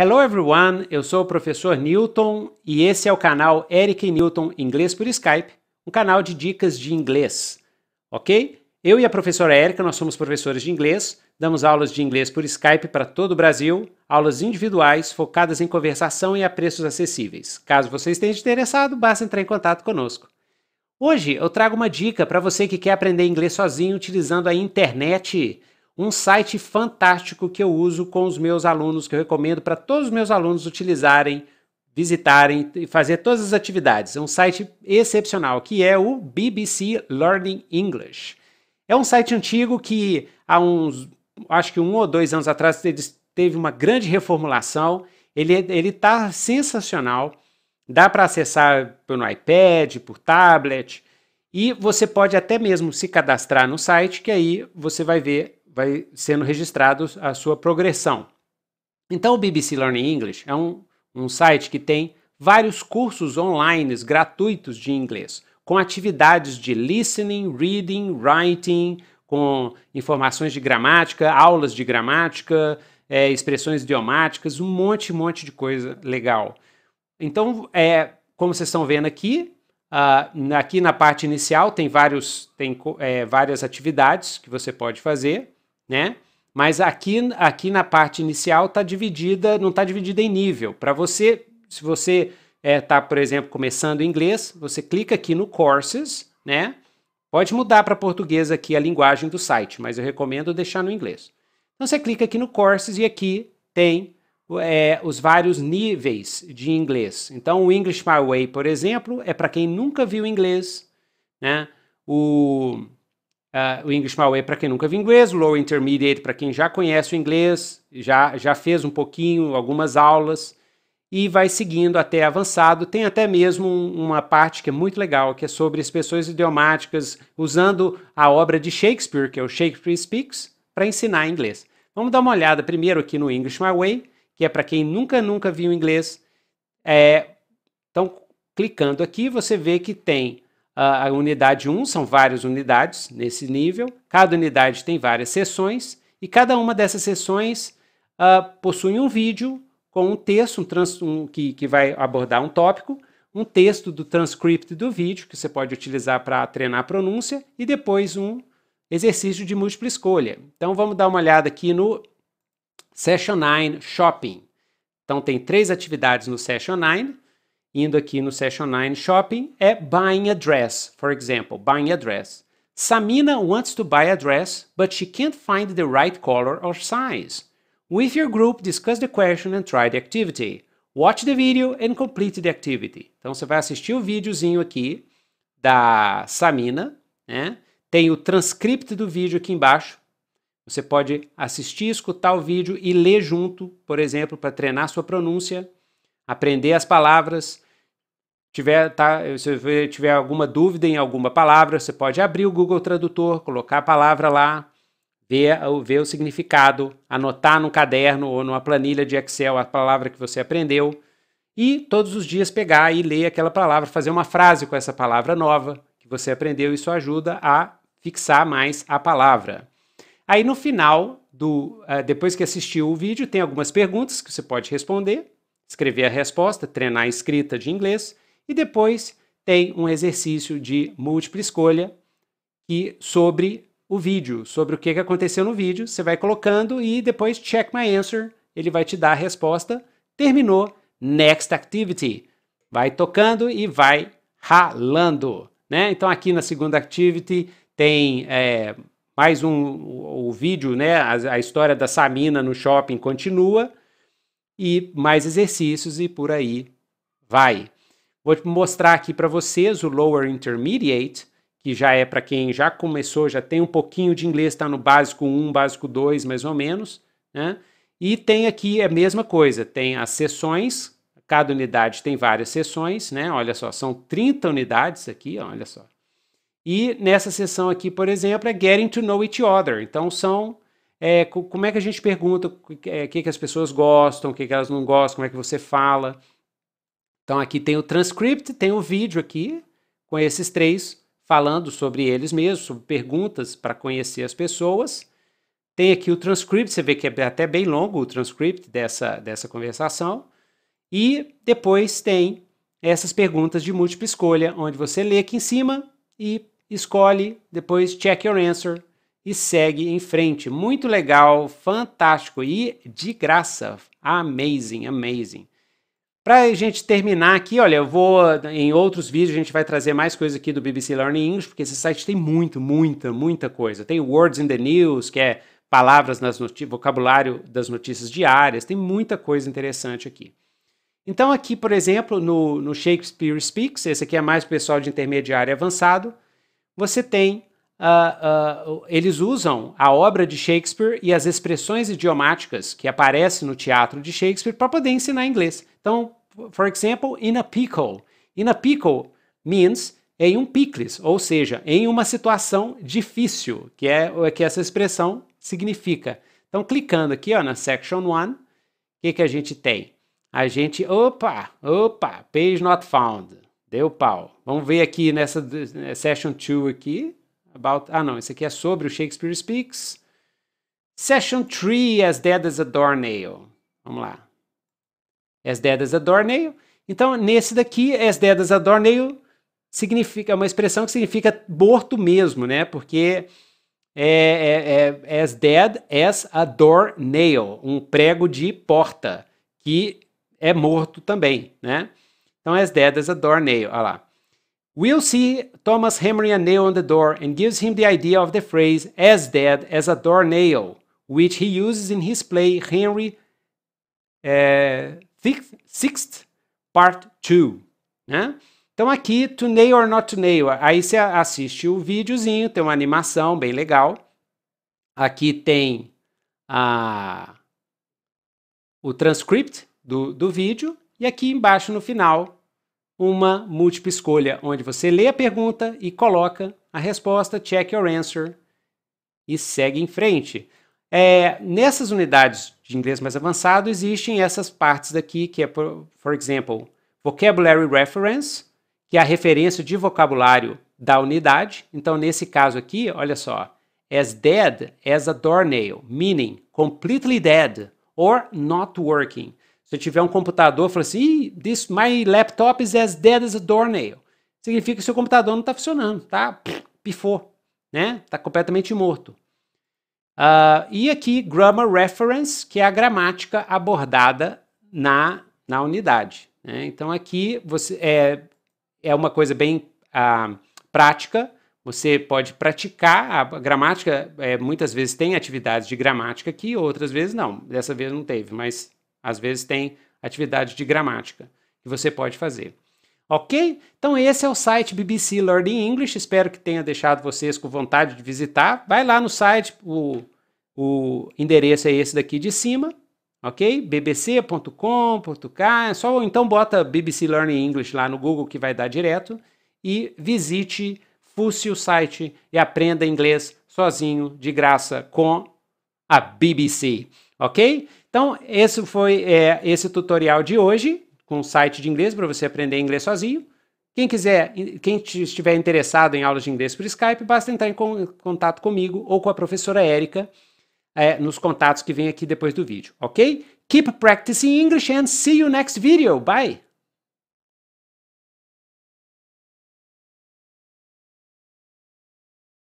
Hello everyone, eu sou o professor Newton e esse é o canal Eric Newton Inglês por Skype, um canal de dicas de inglês, ok? Eu e a professora Erika, nós somos professores de inglês, damos aulas de inglês por Skype para todo o Brasil, aulas individuais focadas em conversação e a preços acessíveis. Caso você esteja interessado, basta entrar em contato conosco. Hoje eu trago uma dica para você que quer aprender inglês sozinho utilizando a internet um site fantástico que eu uso com os meus alunos, que eu recomendo para todos os meus alunos utilizarem, visitarem e fazer todas as atividades. É um site excepcional, que é o BBC Learning English. É um site antigo que há uns, acho que um ou dois anos atrás, teve uma grande reformulação. Ele está sensacional. Dá para acessar pelo iPad, por tablet. E você pode até mesmo se cadastrar no site, que aí você vai ver vai sendo registrado a sua progressão. Então, o BBC Learning English é um, um site que tem vários cursos online gratuitos de inglês, com atividades de listening, reading, writing, com informações de gramática, aulas de gramática, é, expressões idiomáticas, um monte, monte de coisa legal. Então, é, como vocês estão vendo aqui, uh, aqui na parte inicial tem, vários, tem é, várias atividades que você pode fazer né? Mas aqui, aqui na parte inicial está dividida, não está dividida em nível. Para você, se você está, é, tá, por exemplo, começando inglês, você clica aqui no Courses, né? Pode mudar para português aqui a linguagem do site, mas eu recomendo deixar no inglês. Então você clica aqui no Courses e aqui tem é, os vários níveis de inglês. Então o English My Way, por exemplo, é para quem nunca viu inglês, né? O Uh, o English Malway para quem nunca viu inglês, o Low Intermediate para quem já conhece o inglês, já, já fez um pouquinho, algumas aulas, e vai seguindo até avançado. Tem até mesmo uma parte que é muito legal, que é sobre expressões idiomáticas, usando a obra de Shakespeare, que é o Shakespeare Speaks, para ensinar inglês. Vamos dar uma olhada primeiro aqui no English Way, que é para quem nunca, nunca viu inglês. É, então, clicando aqui, você vê que tem a unidade 1 são várias unidades nesse nível, cada unidade tem várias sessões e cada uma dessas sessões uh, possui um vídeo com um texto um trans, um, que, que vai abordar um tópico, um texto do transcript do vídeo que você pode utilizar para treinar a pronúncia e depois um exercício de múltipla escolha. Então vamos dar uma olhada aqui no Session 9 Shopping. Então tem três atividades no Session 9 indo aqui no Session 9 Shopping, é buying a dress, for example, buying a dress. Samina wants to buy a dress, but she can't find the right color or size. With your group, discuss the question and try the activity. Watch the video and complete the activity. Então você vai assistir o videozinho aqui da Samina, né? Tem o transcript do vídeo aqui embaixo. Você pode assistir, escutar o vídeo e ler junto, por exemplo, para treinar sua pronúncia aprender as palavras. Tiver, tá, se tiver alguma dúvida em alguma palavra, você pode abrir o Google Tradutor, colocar a palavra lá, ver, ver o significado, anotar no caderno ou numa planilha de Excel a palavra que você aprendeu e todos os dias pegar e ler aquela palavra, fazer uma frase com essa palavra nova que você aprendeu. Isso ajuda a fixar mais a palavra. Aí no final do, eh, depois que assistiu o vídeo, tem algumas perguntas que você pode responder escrever a resposta, treinar a escrita de inglês e depois tem um exercício de múltipla escolha que sobre o vídeo, sobre o que aconteceu no vídeo, você vai colocando e depois check my answer, ele vai te dar a resposta, terminou, next activity. Vai tocando e vai ralando, né? Então aqui na segunda activity tem é, mais um o, o vídeo, né? A, a história da Samina no shopping continua e mais exercícios e por aí vai. Vou mostrar aqui para vocês o Lower Intermediate, que já é para quem já começou, já tem um pouquinho de inglês, está no básico 1, básico 2, mais ou menos. Né? E tem aqui a mesma coisa, tem as sessões, cada unidade tem várias sessões, né? Olha só, são 30 unidades aqui, olha só. E nessa sessão aqui, por exemplo, é Getting to Know Each Other. Então são é, como é que a gente pergunta o é, que, que as pessoas gostam, o que, que elas não gostam, como é que você fala. Então aqui tem o transcript, tem o vídeo aqui com esses três falando sobre eles mesmos, sobre perguntas para conhecer as pessoas. Tem aqui o transcript, você vê que é até bem longo o transcript dessa, dessa conversação. E depois tem essas perguntas de múltipla escolha, onde você lê aqui em cima e escolhe, depois check your answer e segue em frente. Muito legal, fantástico e de graça. Amazing, amazing. Para a gente terminar aqui, olha, eu vou em outros vídeos a gente vai trazer mais coisa aqui do BBC Learning English, porque esse site tem muito, muita, muita coisa. Tem Words in the News, que é palavras nas notícias, vocabulário das notícias diárias, tem muita coisa interessante aqui. Então aqui, por exemplo, no, no Shakespeare Speaks, esse aqui é mais pessoal de intermediário avançado, você tem uh, uh, eles usam a obra de Shakespeare e as expressões idiomáticas que aparecem no teatro de Shakespeare para poder ensinar inglês. Então, for example, in a pickle. In a pickle means em um picles, ou seja, em uma situação difícil, que é o que essa expressão significa. Então, clicando aqui ó, na section 1, o que, que a gente tem? A gente, opa, opa, page not found, deu pau. Vamos ver aqui nessa eh, session 2 aqui, about. Ah, não, esse aqui é sobre o Shakespeare Speaks. Session 3, As Dead as a Doornail. Vamos lá. As Dead as a Doornail. Então, nesse daqui, As Dead as a Doornail significa, é uma expressão que significa morto mesmo, né? Porque é, é, é, é as dead as a doornail, um prego de porta, que é morto também, né? Então, as dead as a doornail, olha lá. We'll see Thomas hammering a nail on the door and gives him the idea of the phrase as dead as a doornail, which he uses in his play Henry uh, Sixth, Part 2. Né? Então aqui, to nail or not to nail, aí você assiste o videozinho, tem uma animação bem legal. Aqui tem a, o transcript do, do vídeo e aqui embaixo no final uma múltipla escolha, onde você lê a pergunta e coloca a resposta, check your answer, e segue em frente. É, nessas unidades de inglês mais avançado, existem essas partes daqui, que é, por, por exemplo, Vocabulary Reference, que é a referência de vocabulário da unidade. Então, nesse caso aqui, olha só, as dead as a doornail, meaning completely dead or not working. Se eu tiver um computador, fala assim, this, my laptop is as dead as a doornail. Significa que seu computador não está funcionando, tá? Pifou, né? Está completamente morto. Uh, e aqui, grammar reference, que é a gramática abordada na, na unidade. Né? Então, aqui você é, é uma coisa bem uh, prática. Você pode praticar a gramática. É, muitas vezes tem atividades de gramática aqui, outras vezes não. Dessa vez não teve, mas às vezes tem atividade de gramática que você pode fazer. Ok? Então esse é o site BBC Learning English. Espero que tenha deixado vocês com vontade de visitar. Vai lá no site, o, o endereço é esse daqui de cima, ok? bbc.com.k, é só então bota BBC Learning English lá no Google que vai dar direto e visite, fuce o site e aprenda inglês sozinho, de graça, com a BBC, ok? Então, esse foi é, esse tutorial de hoje, com o site de inglês para você aprender inglês sozinho. Quem quiser, quem estiver interessado em aulas de inglês por Skype, basta entrar em contato comigo ou com a professora Érica é, nos contatos que vem aqui depois do vídeo, ok? Keep practicing English and see you next video. Bye!